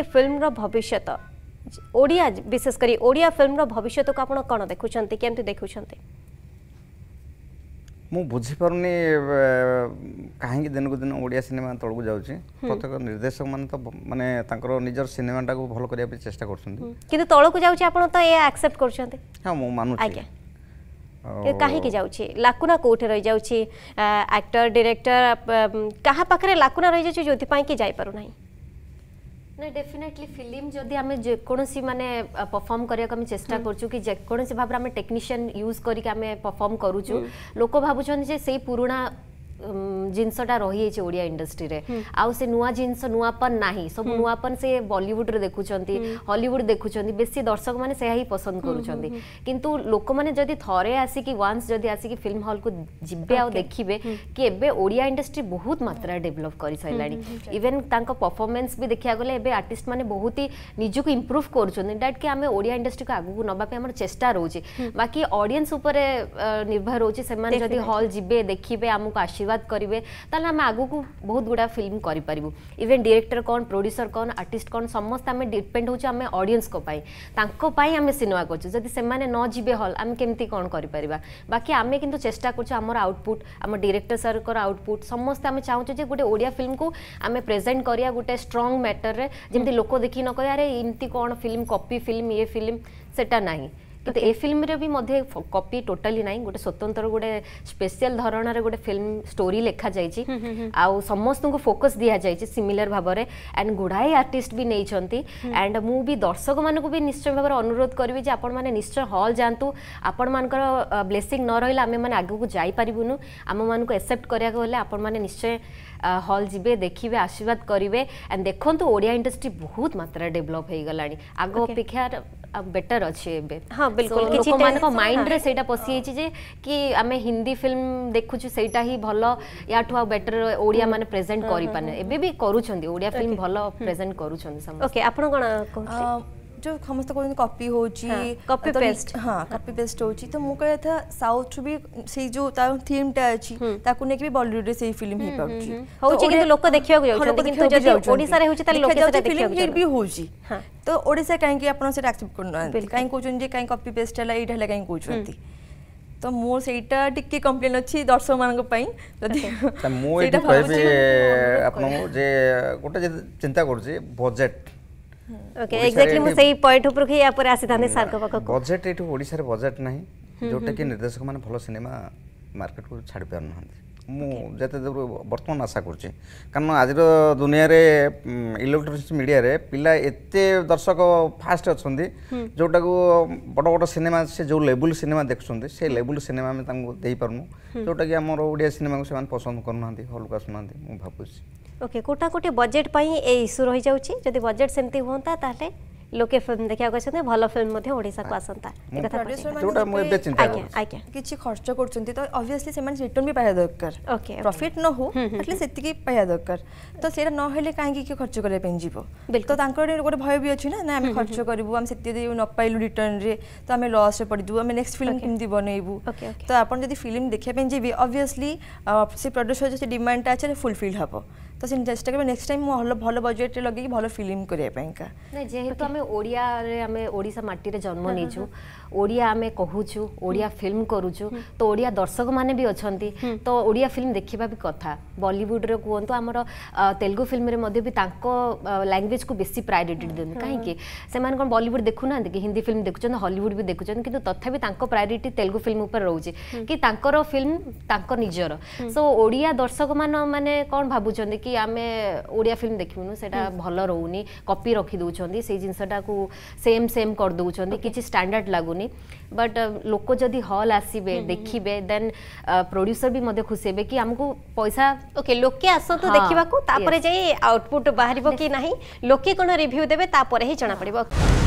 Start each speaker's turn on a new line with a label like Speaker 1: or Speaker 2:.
Speaker 1: film भविष्यत ओडिया विशेष करी Odia film भविष्यत को आप कौन देखुं केमती देखुं
Speaker 2: ମୁଁ ବୁଝିପାରୁନି କାହିଁକି ଦିନକୁ ଦିନ ଓଡ଼ିଆ ସିନେମା ତଳକୁ ଯାଉଛି ପ୍ରତ୍ୟେକ ନିର୍ଦ୍ଦେଶକମାନେ ତ ମାନେ ତାଙ୍କର ନିଜର ସିନେମାଟାକୁ ଭଲ କରିବା ପାଇଁ ଚେଷ୍ଟା କରୁଛନ୍ତି
Speaker 1: କିନ୍ତୁ ତଳକୁ ଯାଉଛି ଆପଣ ତ ଏହା ଆକ୍ସେପ୍ଟ କରୁଛନ୍ତି
Speaker 2: ହଁ ମୁଁ ମାନୁଛି ଆଜ୍ଞା କାହିଁକି
Speaker 1: ଯାଉଛି ଲାକୁନା କେଉଁଠି ରହିଯାଉଛି ଆକ୍ଟର ଡିରେକ୍ଟର କାହା ପାଖରେ ଲାକୁନା ରହିଯାଉଛି ଯେଉଁଥିପାଇଁ କି ଯାଇପାରୁନାହିଁ
Speaker 3: ନା ଡେଫିନେଟଲି ଫିଲ୍ମ ଯଦି ଆମେ ଯେକୌଣସି ମାନେ ପରଫର୍ମ କରିବାକୁ ଆମେ ଚେଷ୍ଟା କରୁଛୁ କି ଯେକୌଣସି ଭାବରେ ଆମେ ଟେକ୍ନିସିଆନ୍ ୟୁଜ୍ କରିକି ଆମେ ପରଫର୍ମ କରୁଛୁ ଲୋକ ଭାବୁଛନ୍ତି ଯେ ସେଇ ପୁରୁଣା ଜିନିଷଟା ରହିଯାଇଛି ଓଡ଼ିଆ ଇଣ୍ଡଷ୍ଟ୍ରିରେ ଆଉ ସେ ନୂଆ ଜିନିଷ ନୂଆପନ ନାହିଁ ସବୁ ନୂଆପନ ସେ ବଲିଉଡ଼ରେ ଦେଖୁଛନ୍ତି ହଲିଉଡ଼ ଦେଖୁଛନ୍ତି ବେଶୀ ଦର୍ଶକମାନେ ସେୟା ହିଁ ପସନ୍ଦ କରୁଛନ୍ତି କିନ୍ତୁ ଲୋକମାନେ ଯଦି ଥରେ ଆସିକି ୱାନ୍ସ ଯଦି ଆସିକି ଫିଲ୍ମ ହଲ୍କୁ ଯିବେ ଆଉ ଦେଖିବେ କି ଏବେ ଓଡ଼ିଆ ଇଣ୍ଡଷ୍ଟ୍ରି ବହୁତ ମାତ୍ରାରେ ଡେଭଲପ୍ କରିସାରିଲାଣି ଇଭେନ୍ ତାଙ୍କ ପରଫର୍ମାନ୍ସ ବି ଦେଖିବାକୁ ଗଲେ ଏବେ ଆର୍ଟିଷ୍ଟମାନେ ବହୁତ ହି ନିଜକୁ ଇମ୍ପ୍ରୁଭ୍ କରୁଛନ୍ତି ଦ୍ୟାଟ୍ କି ଆମେ ଓଡ଼ିଆ ଇଣ୍ଡଷ୍ଟ୍ରିକୁ ଆଗକୁ ନେବା ପାଇଁ ଆମର ଚେଷ୍ଟା ରହୁଛି ବାକି ଅଡ଼ିଏନ୍ସ ଉପରେ ନିର୍ଭର ରହୁଛି ସେମାନେ ଯଦି ହଲ୍ ଯିବେ ଦେଖିବେ ଆମକୁ ଆଶୀର୍ବାଦ आशीर्वाद करेंगे तो आम आग बहुत गुड़ा फिल्म करूँ इवेन डिरेक्टर कौन प्रड्यूसर कौन आर्टिस्ट कौन समस्त आम डिपेड होमें अडियन्स आम सिनेमा करुँचे से हल आम कमी कौन कर बाकी आम कि चेस्टा करमर आउटपुट आम डिरेक्टर सर आउटपुट समस्त आम चाहूँ गोटे ओडिया फिल्म को आम प्रेजेंट कराया गोटे स्ट्रंग मैटर में जमी लोक देखी न कह आरे इमती कौन फिल्म कपी फिल्म ये फिल्म सेटा ना କିନ୍ତୁ ଏ ଫିଲ୍ମରେ ବି ମଧ୍ୟ କପି ଟୋଟାଲି ନାହିଁ ଗୋଟେ ସ୍ୱତନ୍ତ୍ର ଗୋଟେ ସ୍ପେଶିଆଲ ଧରଣର ଗୋଟେ ଫିଲ୍ମ ଷ୍ଟୋରି ଲେଖାଯାଇଛି ଆଉ ସମସ୍ତଙ୍କୁ ଫୋକସ୍ ଦିଆଯାଇଛି ସିମିଲାର ଭାବରେ ଆଣ୍ଡ ଗୁଡ଼ାଏ ଆର୍ଟିଷ୍ଟ ବି ନେଇଛନ୍ତି ଆଣ୍ଡ ମୁଁ ବି ଦର୍ଶକମାନଙ୍କୁ ବି ନିଶ୍ଚୟ ଭାବରେ ଅନୁରୋଧ କରିବି ଯେ ଆପଣମାନେ ନିଶ୍ଚୟ ହଲ୍ ଯାଆନ୍ତୁ ଆପଣମାନଙ୍କର ବ୍ଲେସିଂ ନ ରହିଲେ ଆମେମାନେ ଆଗକୁ ଯାଇପାରିବୁନୁ ଆମମାନଙ୍କୁ ଏକ୍ସେପ୍ଟ କରିବାକୁ ହେଲେ ଆପଣମାନେ ନିଶ୍ଚୟ হল যাবে দেখবে আশীর্বাদ করবে এন্ড দেখুন ওড়িয়া ইন্ডস্ট্রি বহুত মাত্রায় ডেভেলপ হয়ে গলানি আগ অপেক্ষা बेटर अच्छे एबे हां बिल्कुल किछि मानक माइंड रे सेटा पसी है जे कि आमे हिंदी फिल्म देखुछु सेटा ही भलो याठु आ बेटर ओडिया माने प्रेजेंट करि पाने एबे भी करूछंदी ओडिया फिल्म भलो प्रेजेंट करूछंदी सम
Speaker 4: ओके आपण कोन कहछि जो समस्त कहते कपी हो कपी पेस्ट हाँ कपी पेस्ट हो तो मुझे कहता था साउथ भी से जो तार थीम टा अच्छी ताकू नेकी भी बॉलीवुड रे से फिल्म हे पाउची होउची किंतु लोक देखियो को जाउछंती किंतु जदि ओडिसा रे होउची ताले लोक सेटा देखियो फिल्म हिट भी होउची तो ओडिसा काहे कि आपन सेटा एक्सेप्ट करना काहे कहउछन जे काहे कपि पेस्ट हला एटा हला काहे कहउछंती ତ ମୁଁ ସେଇଟା ଟିକେ କମ୍ପ୍ଲେନ୍ ଅଛି ଦର୍ଶକମାନଙ୍କ ପାଇଁ ଯଦି
Speaker 2: ମୁଁ ଏଇଟା କହିବି ଆପଣଙ୍କୁ ଯେ ଗୋଟେ ଚିନ୍ତା କରୁଛି ବଜେଟ୍
Speaker 1: ଓକେ ଏକ୍ଜାକ୍ଟଲି ମୁଁ ସେଇ ପଏଣ୍ଟ ଉପରକୁ ୟା ପରେ ଆସିଥାନ୍ତି ସାର୍ଙ୍କ ପାଖକୁ
Speaker 2: ବଜେଟ୍ ଏଠି ଓଡ଼ିଶାରେ ବଜେଟ୍ ନାହିଁ ଯେଉଁଟାକି ନିର୍ଦ୍ଦେଶକମାନେ ଭଲ ସିନେମା ମାର୍କେଟକୁ ଛାଡ଼ି ପାରୁନାହାନ୍ତି ମୁଁ ଯେତେ ଦୂର ବର୍ତ୍ତମାନ ଆଶା କରୁଛି କାରଣ ଆଜିର ଦୁନିଆରେ ଇଲେକ୍ଟ୍ରୋନିକ୍ସ ମିଡ଼ିଆରେ ପିଲା ଏତେ ଦର୍ଶକ ଫାଷ୍ଟ ଅଛନ୍ତି ଯେଉଁଟାକୁ ବଡ଼ ବଡ଼ ସିନେମା ସେ ଯେଉଁ ଲେବୁଲ୍ ସିନେମା ଦେଖୁଛନ୍ତି ସେ ଲେବୁଲ୍ ସିନେମା ଆମେ ତାଙ୍କୁ ଦେଇପାରୁନୁ ଯେଉଁଟାକି ଆମର ଓଡ଼ିଆ ସିନେମାକୁ ସେମାନେ ପସନ୍ଦ କରୁନାହାନ୍ତି ହଲ୍କୁ ଆସୁନାହାନ୍ତି ମୁଁ ଭାବୁଛି
Speaker 1: ओके कोटा कोटी बजेट ए इश्यू रही जाऊँगी जदि बजेट सेमती हुआ ताहले लोके फिल्म देखा आसते भल फिल्म ओडा को आसता
Speaker 4: किसी खर्च कर अभीयसली रिटर्न भी पाया दरकार ओके प्रफिट न हो एटलिस्ट से पाया दरकार तो सही ना कहीं किए खर्च करने जी तो गोटे भय भी अच्छी ना आम खर्च करूँ आम से न पाइलु रिटर्न रे तो आम लस पड़ू आम नेक्स्ट फिल्म कमी बनइबू तो आप फिल्म देखा जी अभीयसली से प्रड्यूसर जो डिमांडटा अच्छे फुलफिल हम ତ ସେ ଚେଷ୍ଟା କରିବା ନେକ୍ସଟ ଟାଇମ୍ ମୁଁ ଭଲ ଭଲ ବଜେଟ୍ରେ ଲଗେଇକି ଭଲ ଫିଲ୍ମ କରିବା ପାଇଁକା
Speaker 3: ନାଇଁ ଯେହେତୁ ଆମେ ଓଡ଼ିଆରେ ଆମେ ଓଡ଼ିଶା ମାଟିରେ ଜନ୍ମ ନେଇଛୁ ଓଡ଼ିଆ ଆମେ କହୁଛୁ ଓଡ଼ିଆ ଫିଲ୍ମ କରୁଛୁ ତ ଓଡ଼ିଆ ଦର୍ଶକମାନେ ବି ଅଛନ୍ତି ତ ଓଡ଼ିଆ ଫିଲ୍ମ ଦେଖିବା ବି କଥା ବଲିଉଡ଼ରେ କୁହନ୍ତୁ ଆମର ତେଲୁଗୁ ଫିଲ୍ମରେ ମଧ୍ୟ ବି ତାଙ୍କ ଲାଙ୍ଗୁଏଜକୁ ବେଶୀ ପ୍ରାୟୋରିଟି ଦିଅନ୍ତି କାହିଁକି ସେମାନେ କ'ଣ ବଲିଉଡ଼ ଦେଖୁନାହାନ୍ତି କି ହିନ୍ଦୀ ଫିଲ୍ମ ଦେଖୁଛନ୍ତି ହଲିଉଡ଼ ବି ଦେଖୁଛନ୍ତି କିନ୍ତୁ ତଥାପି ତାଙ୍କ ପ୍ରାୟୋରିଟି ତେଲୁଗୁ ଫିଲ୍ମ ଉପରେ ରହୁଛି କି ତାଙ୍କର ଫିଲ୍ମ ତାଙ୍କ ନିଜର ସୋ ଓଡ଼ିଆ ଦର୍ଶକମାନ ମାନେ କ'ଣ ଭାବୁଛନ୍ତି କି आम ओडिया फिल्म देखू से भल रोन कपी रखिदेन से जिनसटा को सेम सेम करदे कि स्टाणार्ड लगुनि बट लोक जदि हल आसबे देखिए देन प्रड्यूसर भी मत खुश हे कि आमको पैसा ओके लोके आसतु देखा जाए आउटपुट बाहर कि ना लोके कौन रिव्यू
Speaker 1: देवे ही जना पड़े